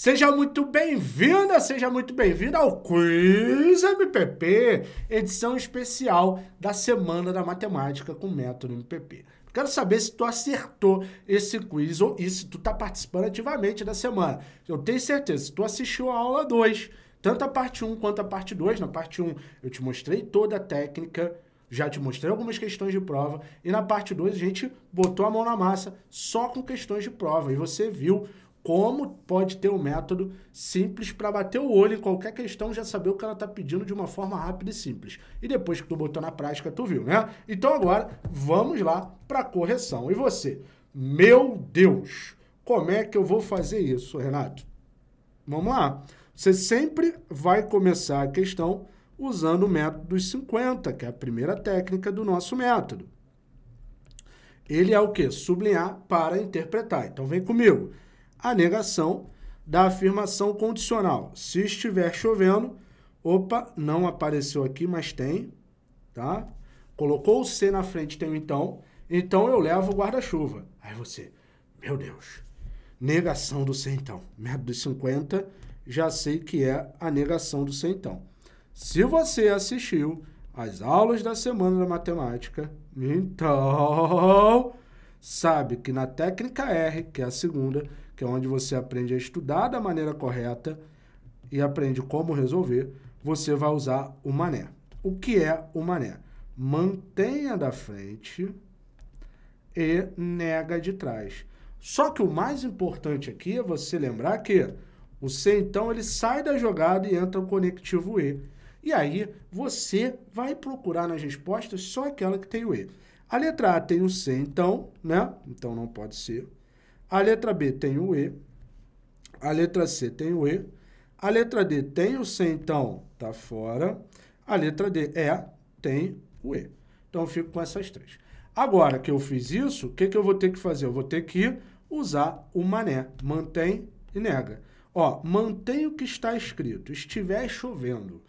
Seja muito bem-vinda, seja muito bem-vindo ao Quiz MPP, edição especial da Semana da Matemática com Método MPP. Quero saber se tu acertou esse quiz ou e se tu tá participando ativamente da semana. Eu tenho certeza, se tu assistiu a aula 2, tanto a parte 1 quanto a parte 2, na parte 1 eu te mostrei toda a técnica, já te mostrei algumas questões de prova. E na parte 2 a gente botou a mão na massa só com questões de prova. E você viu como pode ter um método simples para bater o olho em qualquer questão, já saber o que ela está pedindo de uma forma rápida e simples. E depois que tu botou na prática, tu viu, né? Então agora vamos lá para correção. E você? Meu Deus, como é que eu vou fazer isso, Renato? Vamos lá. Você sempre vai começar a questão usando o método dos 50, que é a primeira técnica do nosso método. Ele é o que? Sublinhar para interpretar. Então vem comigo a negação da afirmação condicional. Se estiver chovendo, opa, não apareceu aqui, mas tem, tá? Colocou o C na frente, tem o então. Então eu levo o guarda-chuva. Aí você, meu Deus, negação do C então. Método dos 50, já sei que é a negação do C então. Se você assistiu às aulas da semana da matemática, então sabe que na técnica R, que é a segunda, que é onde você aprende a estudar da maneira correta e aprende como resolver, você vai usar o mané. O que é o mané? Mantenha da frente e nega de trás. Só que o mais importante aqui é você lembrar que o C, então, ele sai da jogada e entra o conectivo E. E aí, você vai procurar nas respostas só aquela que tem o E. A letra A tem o C, então, né? Então não pode ser. A letra B tem o E. A letra C tem o E. A letra D tem o C, então tá fora. A letra D é, tem o E. Então eu fico com essas três. Agora que eu fiz isso, o que, que eu vou ter que fazer? Eu vou ter que usar o mané. Mantém e nega. Ó, mantém o que está escrito. Estiver chovendo.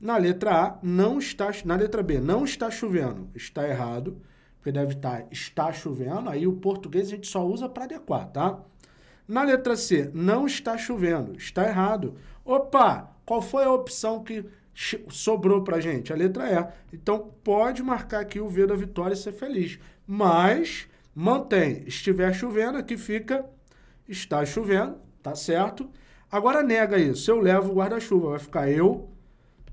Na letra A, não está... Na letra B, não está chovendo. Está errado porque deve tá, estar está chovendo, aí o português a gente só usa para adequar, tá? Na letra C, não está chovendo, está errado. Opa, qual foi a opção que sobrou a gente? A letra E. Então pode marcar aqui o V da vitória e ser feliz. Mas mantém, estiver chovendo, aqui fica está chovendo, tá certo? Agora nega isso, eu levo o guarda-chuva, vai ficar eu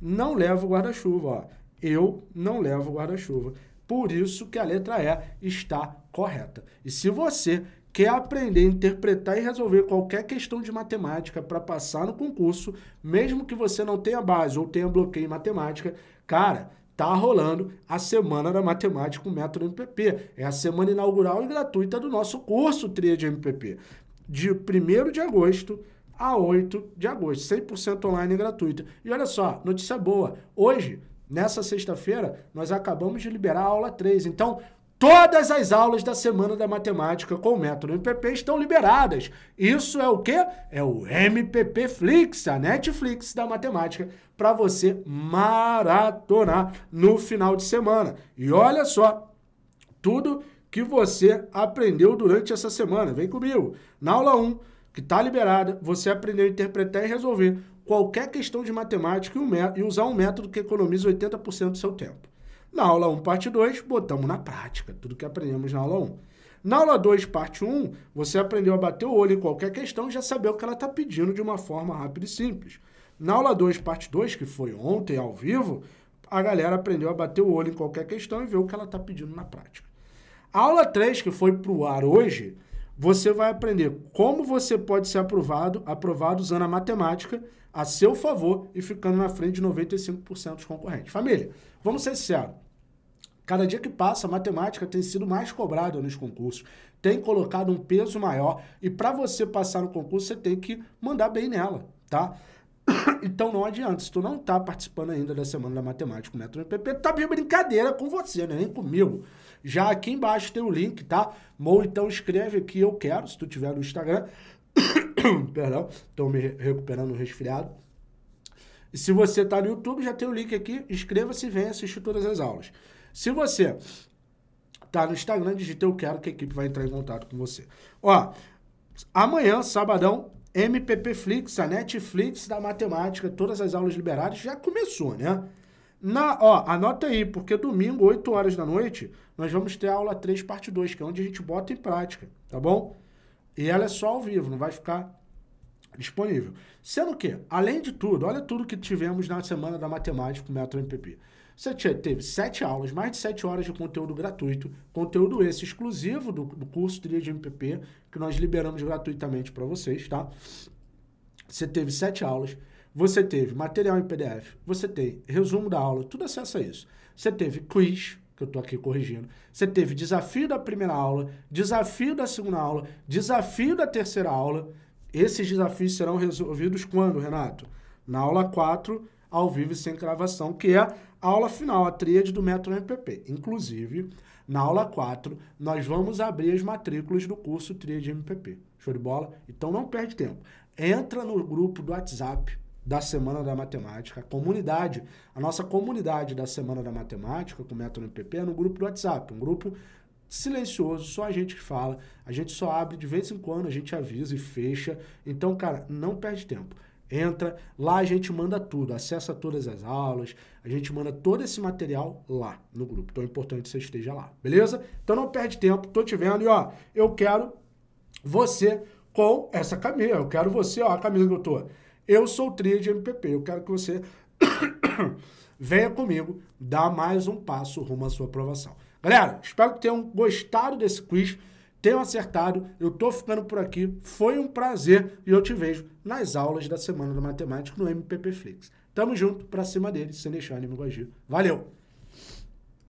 não levo o guarda-chuva, Eu não levo o guarda-chuva. Por isso que a letra E está correta. E se você quer aprender, interpretar e resolver qualquer questão de matemática para passar no concurso, mesmo que você não tenha base ou tenha bloqueio em matemática, cara, tá rolando a Semana da Matemática com Método MPP. É a semana inaugural e gratuita do nosso curso Tria de MPP. De 1 de agosto a 8 de agosto, 100% online e gratuita. E olha só, notícia boa, hoje Nessa sexta-feira, nós acabamos de liberar a aula 3. Então, Todas as aulas da Semana da Matemática com o método MPP estão liberadas. Isso é o quê? É o MPP Flix, a Netflix da matemática, para você maratonar no final de semana. E olha só, tudo que você aprendeu durante essa semana. Vem comigo. Na aula 1, que está liberada, você aprendeu a interpretar e resolver qualquer questão de matemática e, usar um método que economiza 80% do seu tempo. Na aula 1, parte 2, botamos na prática tudo que aprendemos na aula 1. Na aula 2, parte 1, você aprendeu a bater o olho em qualquer questão e já saber o que ela está pedindo de uma forma rápida e simples. Na aula 2, parte 2, que foi ontem ao vivo, a galera aprendeu a bater o olho em qualquer questão e ver o que ela está pedindo na prática. A aula 3, que foi para o ar hoje, você vai aprender como você pode ser aprovado, aprovado usando a matemática a seu favor e ficando na frente de 95% dos concorrentes. Família, vamos ser sinceros. Cada dia que passa, a matemática tem sido mais cobrada nos concursos, tem colocado um peso maior e para você passar no concurso, você tem que mandar bem nela, tá? Então não adianta, se tu não tá participando ainda da Semana da Matemática com o Método MPP, tá de brincadeira com você, né? nem comigo. Já aqui embaixo tem o link, tá? Ou então escreve aqui, eu quero, se tu tiver no Instagram. Perdão, tô me recuperando resfriado. E se você tá no YouTube, já tem o link aqui, inscreva-se e venha assistir todas as aulas. Se você tá no Instagram, digite eu quero que a equipe vai entrar em contato com você. Ó, amanhã, sabadão, MPP Flix, a Netflix da matemática, todas as aulas liberadas, já começou, né? Na, ó, anota aí, porque domingo, 8 horas da noite, nós vamos ter a aula 3, parte 2, que é onde a gente bota em prática, tá bom? E ela é só ao vivo, não vai ficar disponível. Sendo que, além de tudo, olha tudo que tivemos na semana da matemática com o Metro MPP. Você teve sete aulas, mais de sete horas de conteúdo gratuito, conteúdo esse exclusivo do, do curso Trilha de MPP, que nós liberamos gratuitamente para vocês, tá? Você teve sete aulas, você teve material em PDF, você tem resumo da aula, tudo acesso a isso. Você teve quiz, que eu estou aqui corrigindo. Você teve desafio da primeira aula, desafio da segunda aula, desafio da terceira aula. Esses desafios serão resolvidos quando, Renato? Na aula 4, ao vivo e sem gravação, que é aula final, a tríade do método MPP. Inclusive, na aula 4, nós vamos abrir as matrículas do curso Tríade MPP. Show de bola? Então não perde tempo. Entra no grupo do WhatsApp da Semana da Matemática, a comunidade, a nossa comunidade da Semana da Matemática com o método MPP é no grupo do WhatsApp, um grupo silencioso, só a gente que fala, a gente só abre de vez em quando, a gente avisa e fecha. Então, cara, não perde tempo. Entra, lá a gente manda tudo, acessa todas as aulas, a gente manda todo esse material lá no grupo. Então é importante que você esteja lá, beleza? Então não perde tempo, tô te vendo e ó, eu quero você com essa camisa, eu quero você, ó, a camisa que eu tô. Eu sou tria de MPP, eu quero que você venha comigo dar mais um passo rumo à sua aprovação. Galera, espero que tenham gostado desse quiz. Tenho acertado. Eu estou ficando por aqui. Foi um prazer e eu te vejo nas aulas da Semana da Matemática no MPP Flix. Tamo junto, pra cima deles, sem deixar o agir. Valeu!